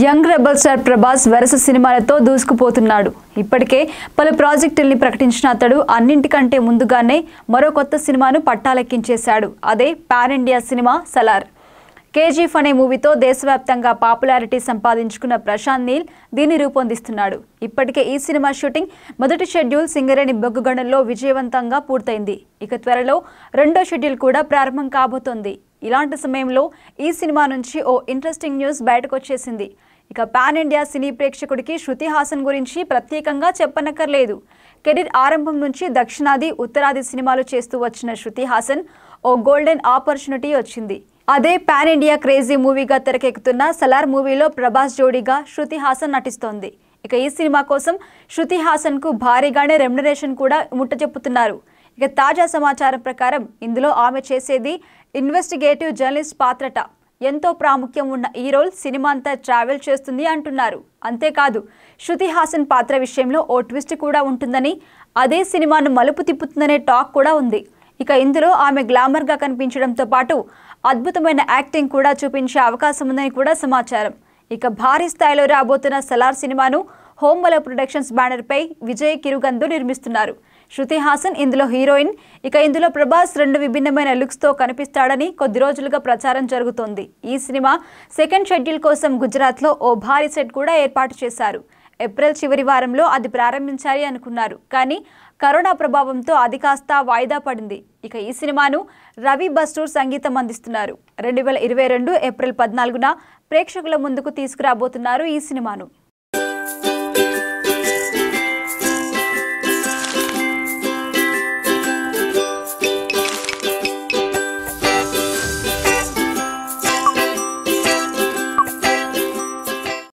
young rebel star Prabhas వరుస సినిమాలతో దూసుకుపోతున్నాడు ఇప్పటికే పలు ప్రాజెక్టుల్ని ప్రకటించిన అతడు అన్నింటికంటే ముందుగానే మరో కొత్త సినిమాను పట్టాలెక్కించేశాడు అదే pan India cinema Salaar KGF అనే మూవీతో దేశవ్యాప్తంగా పాపులారిటీ సంపాదించుకున్న ప్రశాంత్ నీల్ దీన్ని రూపొందిస్తున్నాడు ఇప్పటికే ఈ సినిమా షూటింగ్ మొదటి షెడ్యూల్ సింగరేణి బొగ్గుగడంలో విజయవంతంగా పూర్తయింది ఇక త్వరలో రెండో షెడ్యూల్ కూడా ప్రారంభం కాబోతోంది ఇలాంటి సమయంలో ఈ సినిమా నుంచి ఓ ఇంట్రెస్టింగ్ న్యూస్ బయటకు వచ్చేసింది ఇక పాన్ ఇండియా సినీ ప్రేక్షకుడికి శృతి హాసన్ గురించి ప్రత్యేకంగా చెప్పనక్కర్లేదు కెరీర్ ఆరంభం నుంచి దక్షిణాది ఉత్తరాది సినిమాలు చేస్తూ వచ్చిన శృతి హాసన్ ఓ గోల్డెన్ ఆపర్చునిటీ వచ్చింది అదే పాన్ ఇండియా క్రేజీ మూవీగా తెరకెక్కుతున్న సలార్ మూవీలో ప్రభాస్ జోడీగా శృతి హాసన్ నటిస్తోంది ఇక ఈ సినిమా కోసం శృతి హాసన్కు భారీగానే రెమ్యునరేషన్ కూడా ముట్టజెప్పుతున్నారు ఇక తాజా సమాచారం ప్రకారం ఇందులో ఆమె చేసేది ఇన్వెస్టిగేటివ్ జర్నలిస్ట్ పాత్రట ఎంతో ప్రాముఖ్యం ఉన్న ఈ రోల్ సినిమా అంతా ట్రావెల్ చేస్తుంది అంటున్నారు అంతేకాదు శృతి హాసన్ పాత్ర విషయంలో ఓ ట్విస్ట్ కూడా ఉంటుందని అదే సినిమాను మలుపు తిప్పుతుందనే టాక్ కూడా ఉంది ఇక ఇందులో ఆమె గ్లామర్గా కనిపించడంతో పాటు అద్భుతమైన యాక్టింగ్ కూడా చూపించే అవకాశం ఉందని కూడా సమాచారం ఇక భారీ స్థాయిలో రాబోతున్న సలార్ సినిమాను హోంవల ప్రొడక్షన్స్ బ్యానర్పై విజయ్ కిరుగందు నిర్మిస్తున్నారు శృతి హాసన్ ఇందులో హీరోయిన్ ఇక ఇందులో ప్రభాస్ రెండు విభిన్నమైన లుక్స్తో కనిపిస్తాడని కొద్ది రోజులుగా ప్రచారం జరుగుతోంది ఈ సినిమా సెకండ్ షెడ్యూల్ కోసం గుజరాత్లో ఓ భారీ సెట్ కూడా ఏర్పాటు చేశారు ఏప్రిల్ చివరి వారంలో అది ప్రారంభించాలి అనుకున్నారు కానీ కరోనా ప్రభావంతో అది కాస్త వాయిదా పడింది ఇక ఈ సినిమాను రవి బస్టూర్ సంగీతం అందిస్తున్నారు రెండు వేల ఇరవై రెండు ఏప్రిల్ పద్నాలుగున ప్రేక్షకుల ముందుకు తీసుకురాబోతున్నారు ఈ సినిమాను